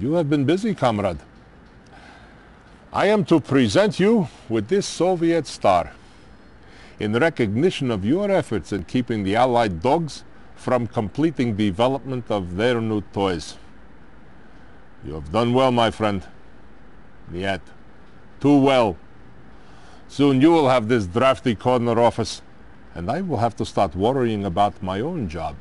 You have been busy, comrade. I am to present you with this Soviet star in recognition of your efforts in keeping the Allied dogs from completing development of their new toys. You have done well, my friend. Yet, too well. Soon you will have this drafty corner office, and I will have to start worrying about my own job.